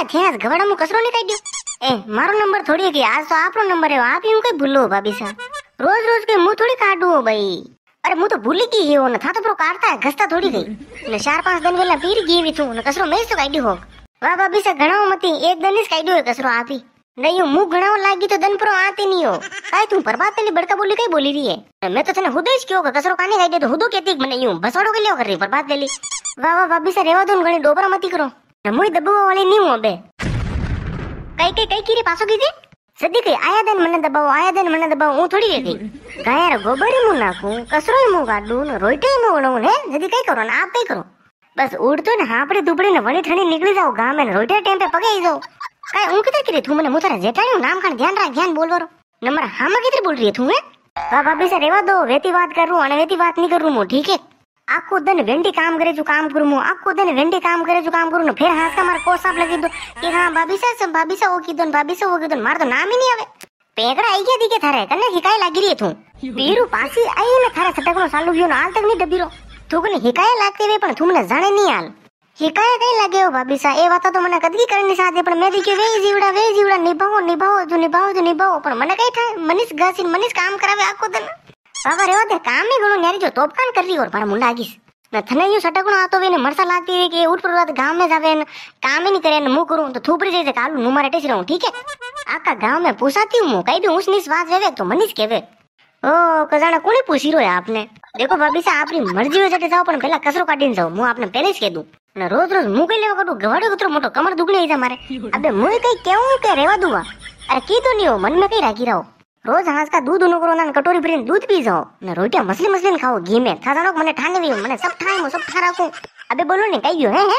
આ થયા ગવાડામાં કચરો નીકાળી ગયો એ મારો નંબર થોડી કે આજ તો આપણો નંબર એવો આપી હું કઈ ભૂલો ભાભી સાહેબ રોજ રોજ કે હું થોડી કાઢું ભાઈ અરે હું તો ભૂલી ગઈ એવો ને થાતો પેલો કાઢતા ઘસતા થોડી ગઈ ને ચાર પાંચ દિન પહેલા પીર ગઈ એવી છું ને કચરો મેં તો કાઢ્યો હોક વાહ ભાભી સાહેબ ઘણાવો મતી એક દન જ કાઢ્યો કચરો આપી નહીં હું ઘણાવો લાગી તો દન પરો આતી નહીં હો કાઈ તું બરબાદ પેલી બડકા બોલી કઈ બોલી રહી હે મેં તો તને હુદો જ કયો કે કચરો કાને કાઢ્યો તો હુદો કેતી મને યું ભસાડો કે લ્યો કરી બરબાદ પેલી વાહ વાહ ભાભી સાહેબ રેવા દો ને ઘણી ડોબરા મતી કરો ನಮ್ಮೂರಿ ದಬ್ಬುವ ಒಲೆ ನೀವು ಒಬ್ಬೆ ಕೈ ಕೈ ಕೈ ಕೀರಿ ಪಾಸೋಗಿದ್ದಿ ಸದ್ಯಕ್ಕೆ ಆಯಾದನ್ ಮಣ್ಣ ದಬ್ಬಾವು ಆಯಾದನ್ ಮಣ್ಣ ದಬ್ಬಾವು ಊ ತೊಡಿದೇದಿ ಗಾಯರ ಗೊಬ್ಬರಿ ಮುನ್ನಾಕು કસરોય મું ગાડું રોઈટે મું ગણું ને જદી કઈ કરો ને આપ કઈ કરો બસ ઉડતો ને હાપડે દુબડે ને વણી ઠણી નીકળી જાવ ગામે ને રોઈટે ટેમ્પે પગાઈ જાવ કાય હું કીધું કીધી તું મને મુતારે જેઠાણી નામ ખાણ ધ્યાન રાખ ધ્યાન બોલવારો નંબર હામાં કીધું બોલ રહી તું હે વાહ ભાભી સર રેવા દો વેતી વાત કરું અને વેતી વાત નહીં કરું હું ઠીક હે आपको दिन रेंडी काम करे जो काम करू आपको दिन रेंडी काम करे जो काम करू ना फिर हाथ का मार को साफ लगी दो कि हाँ भाभी सा भाभी सा वो की दोन भाभी सा वो की दोन मार तो नाम ही नहीं आवे पेगर आई गया दी के थारे कने हिकाय लगी रही तू पीरू पासी आई ना थारे सतक नो सालू गियो आल तक नहीं दबीरो तू कने हिकाय लगते वे पर तुमने जाने नहीं आल हिकाय कहीं लगे हो भाभी सा ये बात तो मैंने कदगी करनी साथे पर मैं देखियो वे जीवड़ा वे जीवड़ा निभाओ निभाओ जो निभाओ जो निभाओ पर मैंने कही था मनीष गासी मनीष काम करावे आपको दिन ಅವರೇ ಕಾಮಿಗಳು ನೆರೆಜು ತೋಪ್ಕಾನ್ ಕರ್ಲಿ ಅವ್ರು ಬರ ಮುಂಡಾಗಿಸ್ થને યુ સટકણો આતો વેને મરસા લાગતી રે કે ઉઠ પરવાત ગામ મે જાવે ને કામ ની કરે ને મુ કરું તો થૂપરી જઈ કાલુ નું મારે ટેસી રહું ઠીક હે આકા ગામ મે પૂછાતી હું કઈ દઉં ઉસની વાત વેવે તો મનીશ કેવે ઓ કજાણા કોને પૂછી રહ્યો આપને દેખો ભાભી સા આપની મરજી હોય જટે જાવ પણ પહેલા કસરો કાઢીને જાવ હું આપને પહેલે જ કહી દઉં ને રોજ રોજ હું કઈ લેવા કરું ગવાડો કતરો મોટો કમર દુગણી જાય મારે અબે મુય કઈ કેવું કે રેવા દઉં અરે કીધું નહીં મન મે કઈ રાખી રહ્યો रोज हाँस का दूध उनो करो ना कटोरी भरी दूध पी जाओ ना रोटियां मसली मसली खाओ घी में था जानो मने ठाने भी मने सब ठाए सब खा रखो अबे बोलो ने कही है है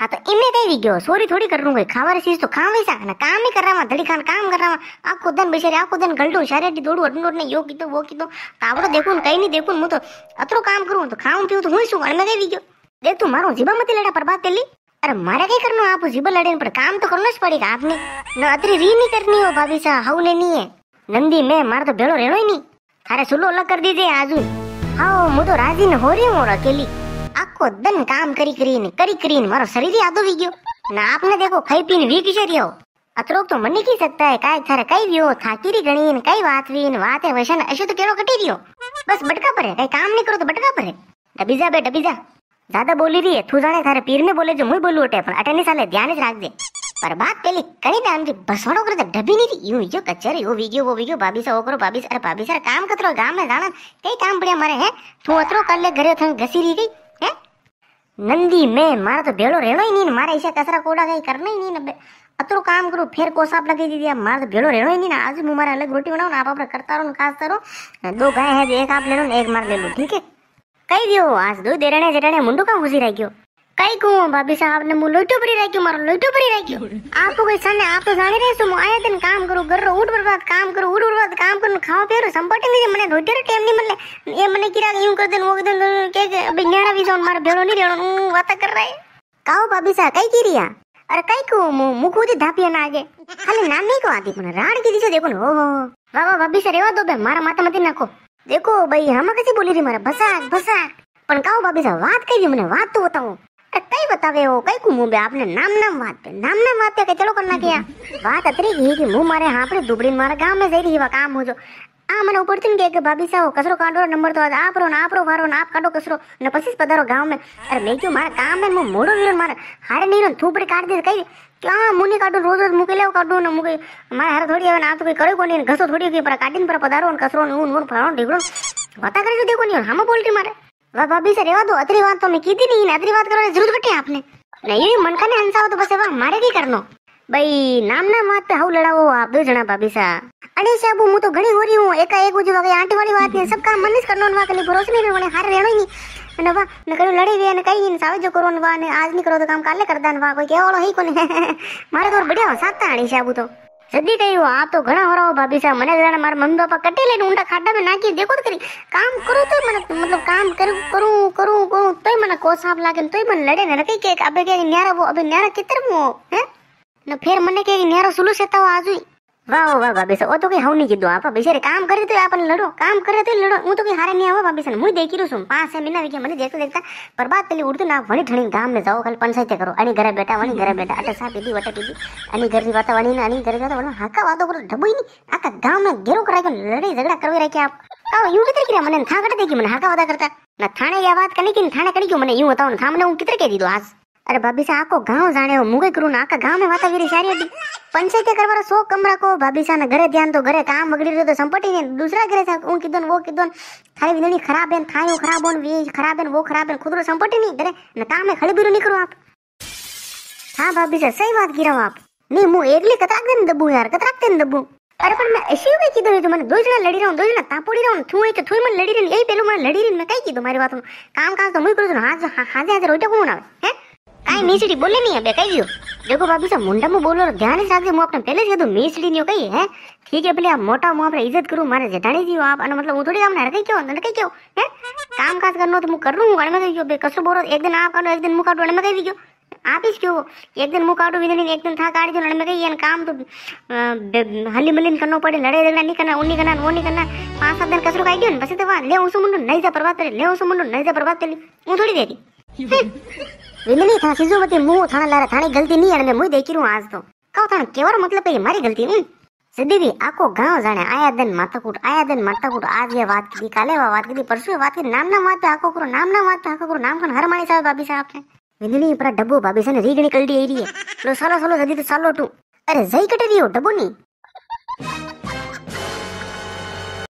हाँ तो इनने कही गयो सॉरी थोड़ी कर लूंगी खावा चीज तो खा वैसा ना काम ही कर रहा धड़ी खान काम कर रहा आखो दिन बेचारे आखो दिन गलटो शारे दौड़ू अटन ने यो कीतो वो कीतो तावड़ो देखूं कहीं नहीं देखूं मु तो अतरो काम करूं तो खाऊं पीऊं तो हुई सु अन में कही गयो दे तू मारो जीबा मती लड़ा बर्बाद तेली अरे मारा क्या करना आप जीबा लड़े पर काम तो करना पड़ेगा आपने न अतरी री नहीं करनी हो भाभी सा हाउ लेनी है नंदी मैं मार तो भेड़ो रहणो ही नहीं थारे सुलो अलग कर दीजे आजू हाओ मु तो राजी न हो रही हूँ और अकेली आखो दिन काम करी करी ने करी करी मारो शरीर ही आधो गयो ना आपने देखो खाई पीन वी किसे रियो अतरोक तो मनी की सकता है काय थारे कई वियो थाकी री गणी कई बात वी ने बात है वैसा ऐसे तो केरो कटी रियो बस बटका पर है कई काम नहीं करो तो बटका पर है डबी बे डबी जा बोली रही है तू जाने थारे पीर ने बोले जो मुई बोलू अटे पर अटे साले ध्यान रख दे बात पहले पेली कणी दांडी बसोड़ो कर तो डबी नहीं थी यूं यो कचर यो वीडियो वो वीडियो भाभी सा वो करो भाभी अरे भाभी सर काम कतरो गांव में जाना कई काम पड़े हमारे हैं तू अतरो कर ले घरे थन घसी रही थी हैं नंदी मैं मारा तो भेड़ो रहना ही नहीं मारा ऐसा कसरा कोड़ा गई करना ही नहीं ना अतरो काम करो फिर कोसाप लगे दी दिया मारा तो भेड़ो रहना ही नहीं ना आज मुँह मारा अलग रोटी बनाओ ना आप अपना करता रहो खासता करो दो गाय है एक आप ले लो एक मार ले लो ठीक है कही दियो आज दो देरने जेरने मुंडू का घुसी रह गयो कई को भाभी साहब ने मुंह लोटो पड़ी रखी मारो लोटो परी राख्यो आपको कोई सने आप तो जाने रहे सुम आया दिन काम करो घर रो उठ बर्बाद काम करो उठ बर्बाद काम करो खाओ पियो संपत्ति नहीं मने रोटी रे टाइम नहीं मिले ये मने किरा यूं कर दिन वो कर देन के अभी न्यारा भी सोन मारे भेलो नहीं रेणो वाता कर रहे काओ भाभी साहब कई किरिया अरे कई को मु मुख उदी धापिया ना आगे खाली नाम नहीं को आदि मने राड की दिशा देखो ओ हो वाह वाह भाभी साहब रेवा दो बे मारा माता मती नाको देखो भाई हम कैसे बोली रे मारा भसाक भसाक પણ કાઉ ભાભી સાહેબ વાત કરી मने बात तो બતાવો કઈ બતાવે એવો કઈ કું મુંબે આપને નામ નામ વાત પે નામ નામ વાત પે કે ચલો કરના ગયા વાત અતરી ગઈ કે હું મારે હાપડે દુબડીન મારા ગામે જઈ રહી વા કામ હોજો આ મને ઉપરથી કે કે ભાભી સાવ કસરો કાઢો નંબર તો આપ રો ને આપ રો વારો ને આપ કાઢો કસરો ને પછી પધારો ગામ મે અરે મેં કયું મારા કામ મે હું મોડો વીરો મારે હારે નહીં રો થૂપડે કાઢ દે કઈ ક્યાં મુની કાઢું રોજ રોજ મૂકી લેવું કાઢું ને મૂકી મારા હારે થોડી આવે ને આ તો કોઈ કર્યું કોની ઘસો થોડી ગઈ પર કાઢીને પર પધારો ને કસરો ને ઊન ઊન ફરાણો ઢીકડો વાતા કરી દીધું કોની હામાં બોલતી મારે वह भाभी से रेवा दो अतरी बात तो मैं की थी नहीं ने अतरी बात करवाने जरूरत कटी आपने नहीं मन का ने हंसाओ तो बस एवा मारे की करनो भाई नाम ना मत हाउ लड़ाओ आप दो जना भाभी सा अरे साबू मु तो घणी हो रही हूं एका एक उजी वागे आंटी वाली बात ने सब काम मन करनो ना कली भरोसे नहीं रहने हार रहनो ही नहीं અને વા ને કયું લડી ગયા ને કઈ સાવ જો કરો ને વા ને આજ ની કરો તો કામ કાલે કરતા ને વા કોઈ કેવાળો હે કોને મારે તો બઢિયા સાતા આણી સાબુ તો જલ્દી થયું આપ તો ઘણા હોરાઓ ભાભી સાહેબ મને જાણે મારા મમ્મી પપ્પા કટી લઈને ઊંડા ખાડામાં નાખી દેખો તો કરી કામ કરું તો મને મતલબ કામ કરું કરું કરું કરું તોય મને કોસાપ લાગે તોય મને લડે ને કઈ કે અબે કે ન્યારા અબે ન્યારા કિતર મો હે ને ફેર મને કે ન્યારા સુલુ સેતાઓ આજુય વાહ વાહ ભાભી સર ઓ તો કઈ હવની કીધું આ ભાભી સર કામ કરે તો આપણને લડો કામ કરે તો લડો હું તો કઈ હારે નહીં આવો ભાભી સર હું દેખી રહ્યું છું પાંચ સેમી ના વિકે મને દેખતો દેખતા બરબાદ પેલી ઉડતું ના વણી ઠણી ગામને જાઓ ખાલી પંચાયતે કરો અને ઘરે બેટા વણી ઘરે બેટા અટે સા પીધી વટે પીધી અને ઘરની વાતા વણીને અને ઘરે જતા વણી હાકા વાતો કરો ઢબુઈ ની આખા ગામને ઘેરો કરાય કે લડાઈ ઝઘડા કરવી રાખ્યા આપ આવો એવું કિતર કર્યા મને થાકડ દેખી મને હાકા વાતા કરતા ના થાણે ગયા વાત કરી કે થાણે કરી ગયો મને એવું બતાવો થામને હું કિતર કહી દીધું આજ अरे भाभी सा आको गांव जाने हो मुगे करू ना आका गांव में वाता वातावरण सारी हटी पंचायत के करवारो सो कमरा को भाभी सा ने घरे ध्यान तो घरे काम बगड़ी रो तो संपत्ति ने दूसरा घरे सा उन किदन वो किदन थारी विनली खराब है थायो खराब होन वे खराब है वो खराब है खुद रो संपत्ति नहीं घरे न काम में खड़बीरो निकरो आप हां भाभी सा सही बात गिरा आप नहीं मु एकली कतराक देन दबू यार कतराक देन दबू अरे पण मैं ऐसी भी की तो मैंने दो जना लड़ी रहा हूं दो जना तापोड़ी रहा हूं थू है तो थू मन लड़ी रही यही पहलू मन लड़ी रही मैं कही की तुम्हारी बात काम काम तो मुझे करो हां हां हाजे रोटी को ना है કાઈ મીસડી બોલે નહીં અબે કહીજો દેખો ભાભી સાહેબ મુંડામાં બોલો ધ્યાન રાખજે હું આપણે પહેલે જ કીધું મીસડી ન્યો કહીએ હે ઠીક હે ભલે આ મોટા હું આપણે ઇજ્જત કરું મારે જેઠાણી જીવો આપ અને મતલબ હું થોડી આમને હરકઈ કયો અને કઈ કયો હે કામ કાજ કરનો તો હું કરું હું અને મેં કહી ગયો બે કશું બોલો એક દિન આ કાઢો એક દિન હું કાઢો અને મેં કહી ગયો આપીશ કેવો એક દિન મુકાવટો વિધની એક દિન થા કાઢી દો મેં કહીએ કામ તો હલી મલીન કરનો પડે લડે ઝગડા નહીં કરના ઉની કરના ઓની કરના પાંચ સાત દિન કસરો કાઢી દો ને પછી તો વાહ લે હું શું મુંડું નહીં જા પ્રભાત કરી લે હું શું મુંડું નહીં જા પ્રભાત કરી હું થોડી દેતી ವಿಮಲಿ ಥಾ ಸಿಜು ಮತ್ತೆ ಮೂ ಥಾಣಲ್ಲಾರ ಥಾಣಿ ಗಲ್ತಿ ನೀ ಅಣಮೆ ಮುಯ್ ದೇಕಿರು ಆಜ್ದು ಕವ ಥಾಣ ಕೇವರ ಮತ್ಲಬ್ ಪೆ ಮಾರಿ ಗಲ್ತಿ ಹ್ಮ್ सिद्धी आपको गांव जाने आया दिन माता कूट आया दिन माता कूट आज ये बात की काले वा बात की परसों बात की नाम ना माता आपको करो नाम ना माता आपको करो नाम खान हर मानी साहब भाभी साहब ने विंदनी पर डब्बो भाभी से रीगणी कल्डी आई रही है लो सालो सालो सदी तो सालो टू अरे जई कटे रियो डब्बो नी